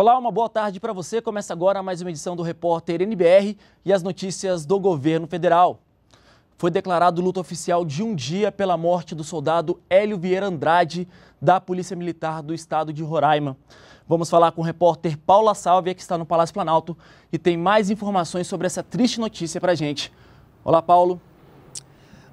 Olá, uma boa tarde para você. Começa agora mais uma edição do Repórter NBR e as notícias do governo federal. Foi declarado luto oficial de um dia pela morte do soldado Hélio Vieira Andrade, da Polícia Militar do Estado de Roraima. Vamos falar com o repórter Paula Sálvia, que está no Palácio Planalto e tem mais informações sobre essa triste notícia para gente. Olá, Paulo.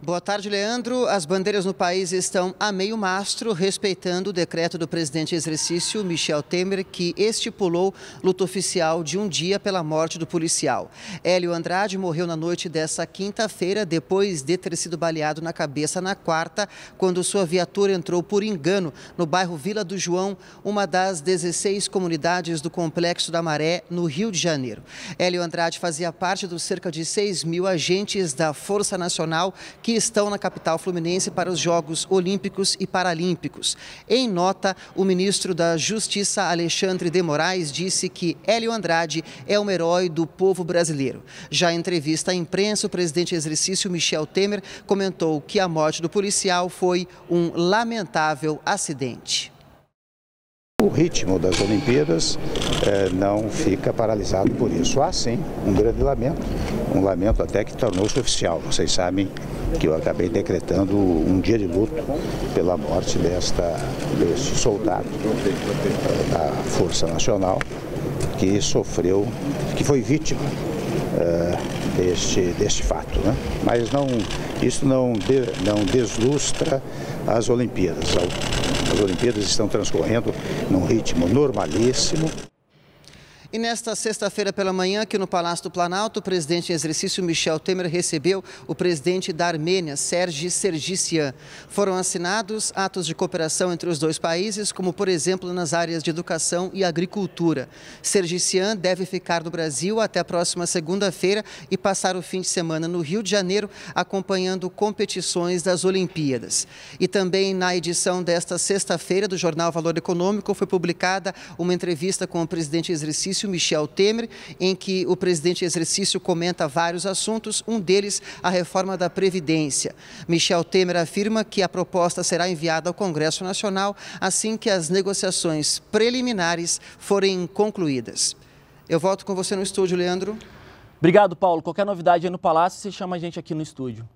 Boa tarde, Leandro. As bandeiras no país estão a meio mastro, respeitando o decreto do presidente em exercício, Michel Temer, que estipulou luta oficial de um dia pela morte do policial. Hélio Andrade morreu na noite dessa quinta-feira, depois de ter sido baleado na cabeça na quarta, quando sua viatura entrou por engano no bairro Vila do João, uma das 16 comunidades do Complexo da Maré, no Rio de Janeiro. Hélio Andrade fazia parte dos cerca de 6 mil agentes da Força Nacional que estão na capital fluminense para os Jogos Olímpicos e Paralímpicos. Em nota, o ministro da Justiça, Alexandre de Moraes, disse que Hélio Andrade é um herói do povo brasileiro. Já em entrevista à imprensa, o presidente exercício Michel Temer comentou que a morte do policial foi um lamentável acidente. O ritmo das Olimpíadas eh, não fica paralisado por isso. Há sim um grande lamento um lamento até que tornou-se oficial. Vocês sabem que eu acabei decretando um dia de luto pela morte desta, deste soldado da Força Nacional que sofreu, que foi vítima uh, deste, deste fato. Né? Mas não, isso não, de, não deslustra as Olimpíadas. As Olimpíadas estão transcorrendo num ritmo normalíssimo. E nesta sexta-feira pela manhã, aqui no Palácio do Planalto, o presidente em exercício Michel Temer recebeu o presidente da Armênia, Sergi Sergissian. Foram assinados atos de cooperação entre os dois países, como por exemplo nas áreas de educação e agricultura. Sergissian deve ficar no Brasil até a próxima segunda-feira e passar o fim de semana no Rio de Janeiro acompanhando competições das Olimpíadas. E também na edição desta sexta-feira do jornal Valor Econômico foi publicada uma entrevista com o presidente em exercício exercício, Michel Temer, em que o presidente em exercício comenta vários assuntos, um deles a reforma da Previdência. Michel Temer afirma que a proposta será enviada ao Congresso Nacional assim que as negociações preliminares forem concluídas. Eu volto com você no estúdio, Leandro. Obrigado, Paulo. Qualquer novidade aí no Palácio, você chama a gente aqui no estúdio.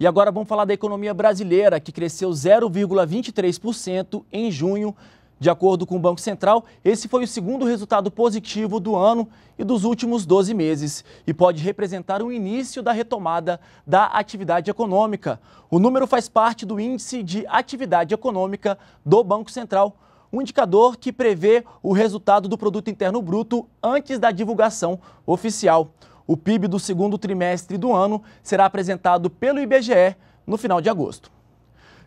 E agora vamos falar da economia brasileira, que cresceu 0,23% em junho, de acordo com o Banco Central, esse foi o segundo resultado positivo do ano e dos últimos 12 meses e pode representar o início da retomada da atividade econômica. O número faz parte do Índice de Atividade Econômica do Banco Central, um indicador que prevê o resultado do Produto Interno Bruto antes da divulgação oficial. O PIB do segundo trimestre do ano será apresentado pelo IBGE no final de agosto.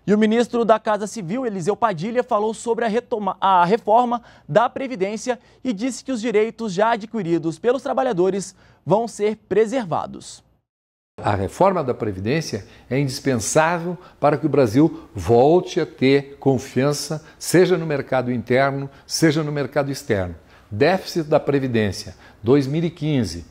E o ministro da Casa Civil, Eliseu Padilha, falou sobre a, retoma, a reforma da Previdência e disse que os direitos já adquiridos pelos trabalhadores vão ser preservados. A reforma da Previdência é indispensável para que o Brasil volte a ter confiança, seja no mercado interno, seja no mercado externo. Déficit da Previdência, 2015,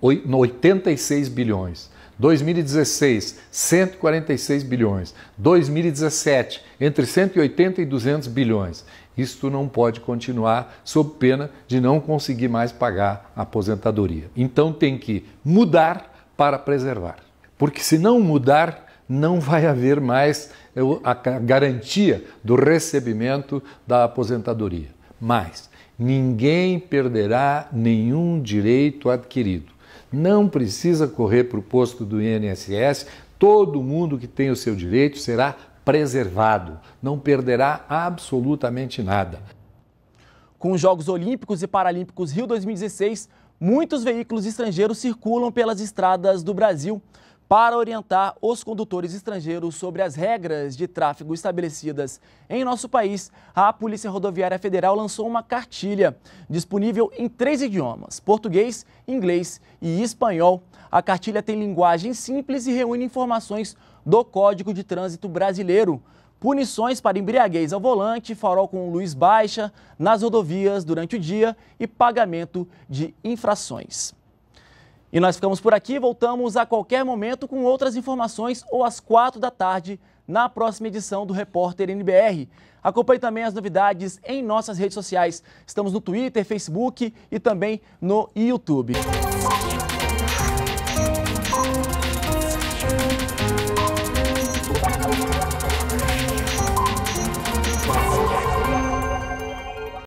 86 bilhões. 2016, 146 bilhões. 2017, entre 180 e 200 bilhões. Isto não pode continuar sob pena de não conseguir mais pagar a aposentadoria. Então tem que mudar para preservar. Porque se não mudar, não vai haver mais eh, a garantia do recebimento da aposentadoria. Mas ninguém perderá nenhum direito adquirido. Não precisa correr para o posto do INSS, todo mundo que tem o seu direito será preservado, não perderá absolutamente nada. Com os Jogos Olímpicos e Paralímpicos Rio 2016, muitos veículos estrangeiros circulam pelas estradas do Brasil para orientar os condutores estrangeiros sobre as regras de tráfego estabelecidas em nosso país, a Polícia Rodoviária Federal lançou uma cartilha disponível em três idiomas: português, inglês e espanhol. A cartilha tem linguagem simples e reúne informações do Código de Trânsito Brasileiro. Punições para embriaguez ao volante, farol com luz baixa nas rodovias durante o dia e pagamento de infrações. E nós ficamos por aqui, voltamos a qualquer momento com outras informações ou às quatro da tarde na próxima edição do Repórter NBR. Acompanhe também as novidades em nossas redes sociais. Estamos no Twitter, Facebook e também no YouTube.